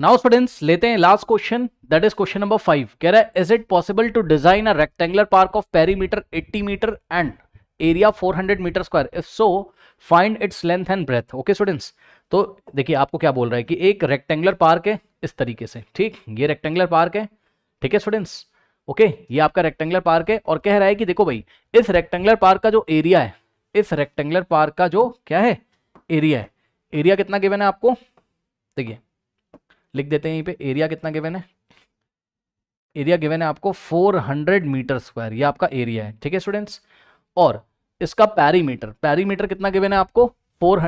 now students लेते हैं last question that is question number five कह रहा है is it possible to design a rectangular park of perimeter 80 metre and area 400 metre square if so find its length and breadth okay students तो देखिए आपको क्या बोल रहा है कि एक रेक्टेंगुलर पार्क है इस तरीके से ठीक ये रेक्टेंगुलर पार्क है ठीक है स्टूडेंट्स ओके ये आपका रेक्टेंगुलर पार्क है और कह रहा है कि देखो भाई इस रेक्टेंगुलर पार्क का जो एरिया है इस रेक्टेंगुलर पार्क का जो क्या है एरिया है एरिया कितना गिवन है आपको देखिए लिख देते हैं यहीं पे एरिया कितना गिवन है एरिया गिवन है आपको 400 मीटर स्क्वायर ये आपका एरिया है ठीक है स्टूडेंट्स और इसका पैरीमीटर पैरीमीटर कितना गिवन है आपको फोर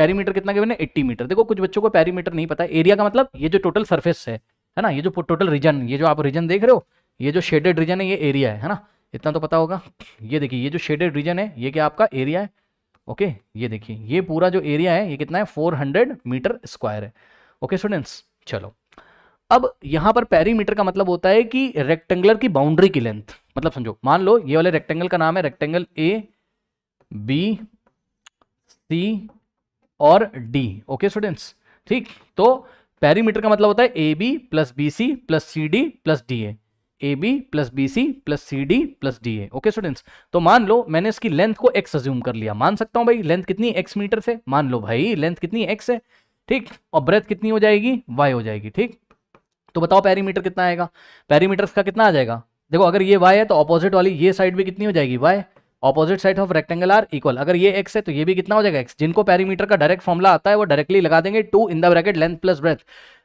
पैरीमीटर कितना गिवन है एट्टी मीटर देखो कुछ बच्चों को पैरीमीटर नहीं पता एरिया का मतलब ये जो टोटल सर्फेस है है ना ये जो टोटल रीजन ये जो आप रीजन देख रहे हो ये जो शेडेड रीजन है ये एरिया है है ना इतना तो पता होगा ये देखिए ये जो शेडेड रीजन है ये क्या आपका एरिया है ओके ये देखिए ये पूरा जो एरिया है ये कितना है 400 मीटर स्क्वायर है ओके स्टूडेंट्स चलो अब यहां पर पेरीमीटर का मतलब होता है कि रेक्टेंगुलर की बाउंड्री की लेंथ मतलब समझो मान लो ये वाले रेक्टेंगल का नाम है रेक्टेंगल ए बी सी और डी ओके स्टूडेंट्स ठीक तो पेरीमीटर का मतलब होता है A B plus B C plus C D plus D A A B plus B C plus C D plus D A okay students तो मान लो मैंने इसकी लेंथ को एक्स अज्यूम कर लिया मान सकता हूं भाई लेंथ कितनी एक्स मीटर से मान लो भाई लेंथ कितनी एक्स है ठीक और ब्रेथ कितनी हो जाएगी वाई हो जाएगी ठीक तो बताओ पैरीमीटर कितना आएगा पैरीमीटर का कितना आ जाएगा देखो अगर ये वाई है तो ऑपोजिट वाली ये साइड भी कितनी हो जाएगी y opposite side of rectangle are equal अगर ये एक्स है तो ये भी कितना हो जाएगा एक्स जिनको पैरीमीटर का डायरेक्ट फॉर्मला आता है वो डायरेक्टली लगा देंगे two in the bracket length plus breadth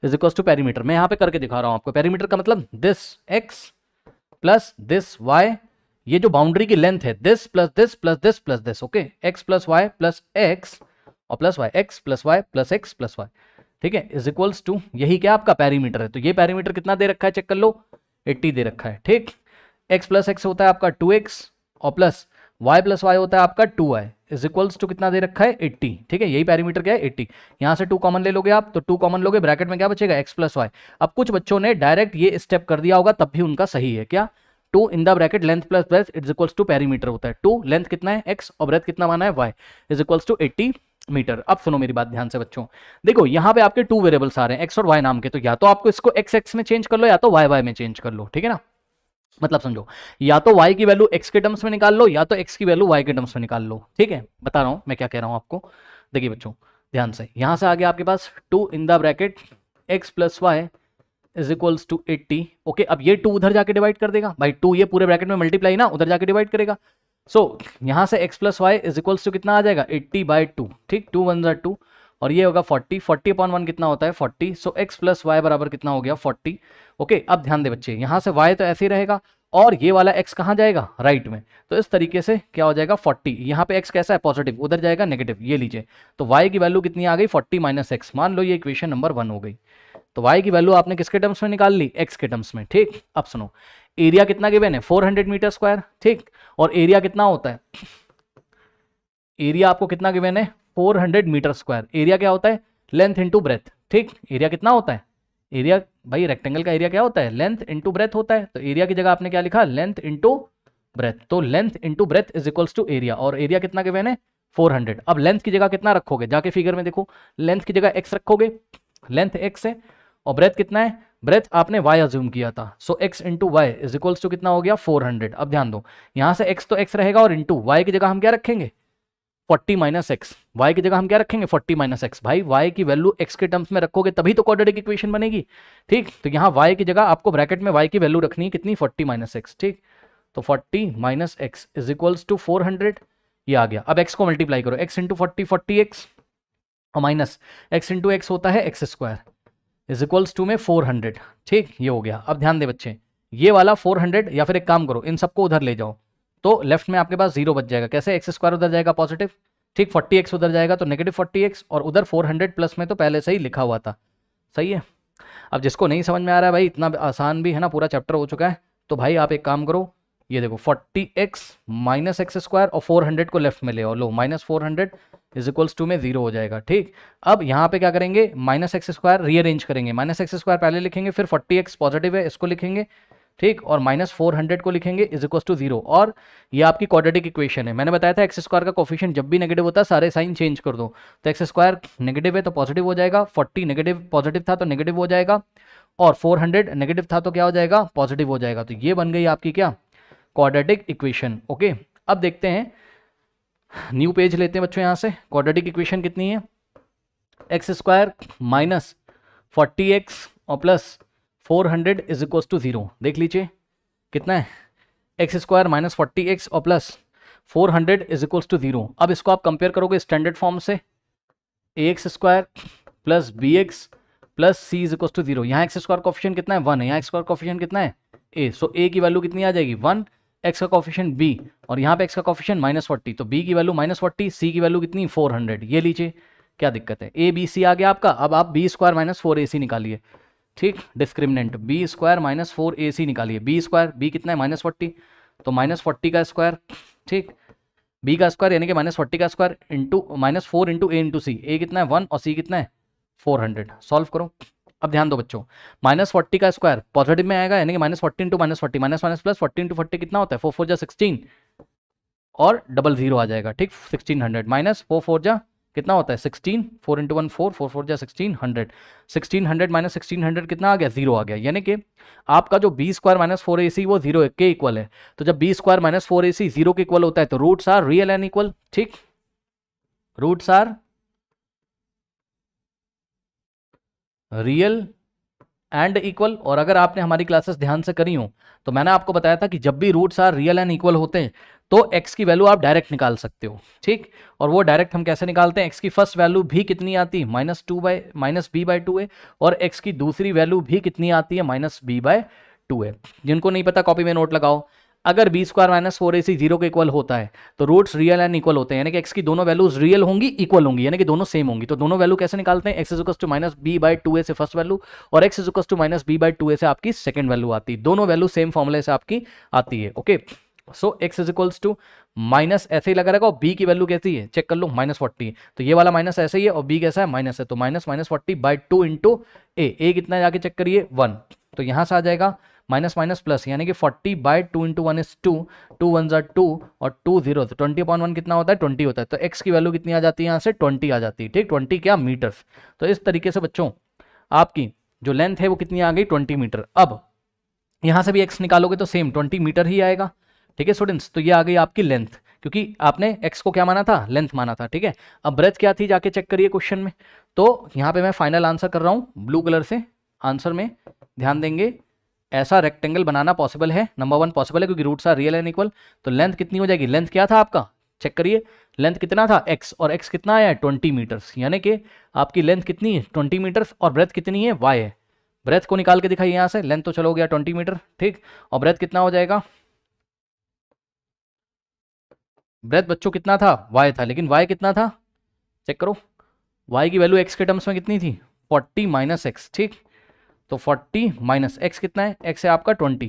is equal to perimeter मैं यहाँ पे करके दिखा रहा हूँ आपको पैरीमीटर का मतलब this x plus this y ये जो बाउंड्री की लेंथ है this plus this plus this plus this okay x plus y plus x और plus y x plus y plus x plus y ठीक है इज इक्वल्स टू यही क्या आपका पैरीमीटर है तो ये पैरीमीटर कितना दे रखा है चेक कर लो 80 दे रखा है ठीक एक्स प्लस एक्स होता है आपका 2x और प्लस y प्लस वाई होता है आपका 2y Y is equals to कितना दे रखा है 80 ठीक है यही पैरीमीटर क्या है 80 यहाँ से 2 कॉमन ले लोगे आप तो 2 कॉमन लोगे ब्रैकेट में क्या बचेगा x प्लस वाई अब कुछ बच्चों ने डायरेक्ट ये स्टेप कर दिया होगा तब भी उनका सही है क्या two in the bracket length plus breadth is equals to perimeter होता है टू लेंथ कितना है एक्स और ब्रेथ कितना माना है y is equals to eighty metre अब सुनो मेरी बात ध्यान से बच्चों देखो यहाँ पे आपके टू वेरिएबल्स आ रहे हैं एक्स और वाई नाम के तो या तो आपको इसको एक्स एक्स में चेंज कर लो या तो वाई वाई में चेंज कर लो ठीक है ना मतलब समझो या तो y की वैल्यू x के टर्म्स में निकाल लो या तो x की वैल्यू y के टर्म्स में निकाल लो ठीक है बता रहा हूं मैं क्या कह रहा हूं आपको देखिए बच्चों ध्यान से यहां से आगे आपके पास two in the bracket x plus y is equals to eighty okay अब ये टू उधर जाके डिवाइड कर देगा भाई टू ये पूरे ब्रैकेट में मल्टीप्लाई ना उधर जाके डिवाइड करेगा सो so, यहाँ से x plus y is equals to कितना आ जाएगा 80 बाई टू ठीक टू वन जर टू और ये होगा 40 40 अपॉन वन कितना होता है 40 so so, x plus y बराबर कितना हो गया 40 ओके okay, अब ध्यान दे बच्चे यहाँ से y तो ऐसे ही रहेगा और ये वाला x कहाँ जाएगा राइट right में तो इस तरीके से क्या हो जाएगा 40 यहाँ पे x कैसा है पॉजिटिव उधर जाएगा नेगेटिव ये लीजिए तो y की वैल्यू कितनी आ गई 40 माइनस एक्स मान लो ये इक्वेशन नंबर वन हो गई तो y की वैल्यू आपने किसके टर्म्स में निकाल ली x के टर्म्स में ठीक अब सुनो एरिया कितना गिवेन है 400 मीटर स्क्वायर ठीक और एरिया कितना होता है एरिया आपको कितना गिवेन है 400 मीटर स्क्वायर एरिया क्या होता है लेंथ इंटू ब्रेथ ठीक एरिया कितना होता है एरिया भाई रेक्टेंगल का एरिया क्या होता है लेंथ इंटू ब्रेथ होता है तो एरिया की जगह आपने क्या लिखा लेंथ इंटू ब्रेथ तो length into breadth is equals to area और एरिया कितना गिवेन है 400 अब लेंथ की जगह कितना रखोगे जाके फिगर में देखो लेंथ की जगह x रखोगे लेंथ x है और ब्रेथ कितना है ब्रेथ आपने y अज्यूम किया था so x into y is equals to कितना हो गया 400 अब ध्यान दो यहां से x तो x रहेगा और इंटू वाई की जगह हम क्या रखेंगे 40 माइनस एक्स वाई की जगह हम क्या रखेंगे 40 माइनस एक्स भाई y की वैल्यू x के टर्म्स में रखोगे तभी तो क्वाड्रेटिक इक्वेशन बनेगी ठीक तो यहाँ y की जगह आपको ब्रैकेट में y की वैल्यू रखनी है कितनी फोर्टी माइनस एक्स ठीक तो forty minus x is equals to four hundred ये आ गया अब एक्स को मल्टीप्लाई करो x into forty forty x और माइनस एक्स इंटू एक्स होता है x square is equals to में फोर हंड्रेड ठीक ये हो गया अब ध्यान दें बच्चे ये वाला फोर हंड्रेड या फिर एक काम करो इन सबको उधर ले जाओ तो लेफ्ट में आपके पास जीरो बच जाएगा कैसे एक्स स्क्वायर उधर जाएगा पॉजिटिव ठीक फोर्टी एक्स उधर जाएगा तो नेगेटिव फोर्टी एक्स और उधर फोर हंड्रेड प्लस में तो पहले से ही लिखा हुआ था सही है अब जिसको नहीं समझ में आ रहा है भाई इतना आसान भी है ना पूरा चैप्टर हो चुका है तो भाई आप एक काम करो ये देखो 40x x minus x square और 400 को लेफ्ट में ले आओ लो minus four hundred is equals to में जीरो हो जाएगा ठीक अब यहाँ पे क्या करेंगे माइनस एक्स स्क्वायर रीअरेंज करेंगे माइनस एक्स स्क्वायर पहले लिखेंगे फिर 40x पॉजिटिव है इसको लिखेंगे ठीक और माइनस फोर हंड्रेड को लिखेंगे इज इक्वल्स टू जीरो और ये आपकी क्वाड्रेटिक इक्वेशन है मैंने बताया था एक्स स्क्वायर का कोफिशियंट जब भी नेगेटिव होता है सारे साइन चेंज कर दो तो एक्स स्क्वायर नेगेटिव है तो पॉजिटिव हो जाएगा फोर्टी नेगेटिव पॉजिटिव था तो नेगेटिव हो जाएगा और फोर हंड्रेड नेगेटिव था तो क्या हो जाएगा पॉजिटिव हो जाएगा तो ये बन गई आपकी क्या क्वाड्रेटिक इक्वेशन ओके अब देखते हैं न्यू पेज लेते हैं बच्चों यहां से क्वाड्रेटिक इक्वेशन कितनी है x square minus forty x और plus four hundred is equals to zero देख लीजिए कितना है x square minus forty x और plus four hundred is equals to zero अब इसको आप कंपेयर करोगे स्टैंडर्ड फॉर्म से a x square plus b x plus c is equals to zero यहाँ एक्स स्क्वायर कॉफिशियन कितना है वन है यहाँ एक्स स्क्वायर कॉफिशियन कितना है ए सो ए की वैल्यू कितनी आ जाएगी वन एक्स का कॉफिशन बी और यहाँ पे एक्स का कॉफिशन माइनस फोर्टी तो बी की वैल्यू माइनस फोर्टी सी की वैल्यू कितनी फोर हंड्रेड ये लीजिए क्या दिक्कत है ए बी सी आ गया आपका अब आप बी स्क्वायर माइनस फोर ए सी निकालिए ठीक discriminant b square minus four ए सी निकालिए बी स्क्वायर बी कितना है माइनस फोर्टी तो माइनस फोर्टी का स्क्वायर ठीक बी का स्क्वायर यानी कि माइनस फोर्टी का square into minus four into a into c a कितना है वन और सी कितना है फोर हंड्रेड सॉल्व करो अब ध्यान दो बच्चों माइनस फोर्टी का स्क्वायर पॉजिटिव में आएगा यानी कि minus forty into minus forty minus minus plus forty into forty कितना होता है फोर फोर जा सिक्सटीन और डबल जीरो आ जाएगा ठीक sixteen hundred minus four four जा कितना होता है sixteen four into one four four four जा sixteen hundred sixteen hundred minus sixteen hundred कितना आ गया जीरो आ गया यानी कि आपका जो बी स्क्वायर माइनस फोर ए सी वो जीरो के इक्वल है तो जब बी स्क्वायर माइनस फोर ए सी जीरो के इक्वल होता है तो roots are real and equal ठीक roots are real and equal और अगर आपने हमारी क्लासेस ध्यान से करी हो तो मैंने आपको बताया था कि जब भी roots are real and equal होते हैं तो x की वैल्यू आप डायरेक्ट निकाल सकते हो ठीक और वो डायरेक्ट हम कैसे निकालते हैं x की फर्स्ट वैल्यू भी कितनी आती है minus two by minus b by two है और x की दूसरी वैल्यू भी कितनी आती है माइनस बी बाय टू है जिनको नहीं पता कॉपी में नोट लगाओ अगर बी स्क्वायर माइनस फोर ए सी जीरो के इक्वल होता है तो रूट्स रियल एंड इक्वल होते हैं यानी कि एक्स की दोनों वैल्यूज रियल होंगी इक्वल होंगी यानी कि दोनों सेम होंगी तो दोनों वैल्यू कैसे निकालते हैं एक्स इजुकस to minus B by two A से फर्स्ट वैल्यू और एक्स इजुकस to minus B by two A से आपकी सेकंड वैल्यू आती है दोनों वैल्यू सेम फॉर्मुले से आपकी आती है okay so X is equals to minus ऐसे ही लगा रहेगा और बी की वैल्यू कैसी है चेक कर लो माइनस फोर्टी तो ये वाला माइनस ऐसे ही है और बी कैसा है माइनस है तो minus minus forty by two into A कितना जाके चेक करिए वन तो यहां से आ जाएगा माइनस माइनस प्लस यानी कि forty by two into one is two two one जर टू और two zero twenty upon one कितना होता है ट्वेंटी होता है तो एक्स की वैल्यू कितनी आ जाती है यहाँ से ट्वेंटी आ जाती है ठीक ट्वेंटी क्या मीटर्स तो इस तरीके से बच्चों आपकी जो लेंथ है वो कितनी आ गई ट्वेंटी मीटर अब यहाँ से भी एक्स निकालोगे तो सेम ट्वेंटी मीटर ही आएगा ठीक है स्टूडेंट्स तो ये आ गई आपकी लेंथ क्योंकि आपने एक्स को क्या माना था लेंथ माना था ठीक है अब ब्रेथ क्या थी जाके चेक करिए क्वेश्चन में तो यहाँ पे मैं फाइनल आंसर कर रहा हूँ ब्लू कलर से आंसर में ध्यान देंगे ऐसा रेक्टेंगल बनाना पॉसिबल है नंबर वन पॉसिबल है क्योंकि roots are real and equal तो लेंथ कितनी हो जाएगी लेंथ क्या था आपका चेक करिए लेंथ कितना था एक्स और एक्स कितना आया है ट्वेंटी मीटर्स यानी कि आपकी लेंथ कितनी है ट्वेंटी मीटर्स और ब्रेथ कितनी है वाई है ब्रेथ को निकाल के दिखाइए यहाँ से लेंथ तो चलो गया ट्वेंटी मीटर ठीक और ब्रेथ कितना हो जाएगा ब्रेथ बच्चों कितना था वाई था लेकिन वाई कितना था चेक करो वाई की वैल्यू एक्स के टर्म्स में कितनी थी फोर्टी माइनस एक्स ठीक तो 40 माइनस एक्स कितना है एक्स है आपका 20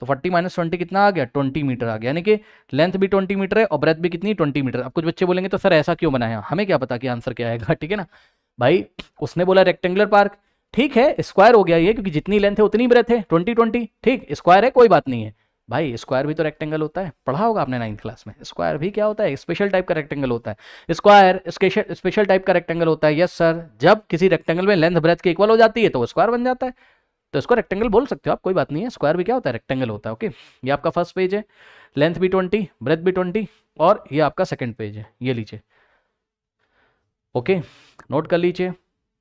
तो 40 माइनस ट्वेंटी कितना आ गया 20 मीटर आ गया यानी कि लेंथ भी 20 मीटर है और ब्रेथ भी कितनी 20 मीटर अब कुछ बच्चे बोलेंगे तो सर ऐसा क्यों बनाया हमें क्या पता कि आंसर क्या आएगा ठीक है ना भाई उसने बोला रेक्टेंगुलर पार्क ठीक है स्क्वायर हो गया ये क्योंकि जितनी लेंथ है उतनी ब्रेथ है ट्वेंटी ट्वेंटी ठीक स्क्वायर है कोई बात नहीं है भाई स्क्वायर भी तो रेक्टेंगल होता है पढ़ा होगा आपने नाइन्थ क्लास में स्क्वायर भी क्या होता है स्पेशल टाइप का रेक्टेंगल होता है स्क्वायर स्पेशल टाइप का रेक्टेंगल होता है यस सर जब किसी रेक्टेंगल में लेंथ ब्रेथ की इक्वल हो जाती है तो वो स्क्वायर बन जाता है तो इसको रेक्टेंगल बोल सकते हो आप कोई बात नहीं है स्क्वायर भी क्या होता है रेक्टेंगल होता है ओके ये आपका फर्स्ट पेज है लेंथ भी ट्वेंटी ब्रेथ भी ट्वेंटी और ये आपका सेकेंड पेज है ये लीजिए ओके नोट कर लीजिए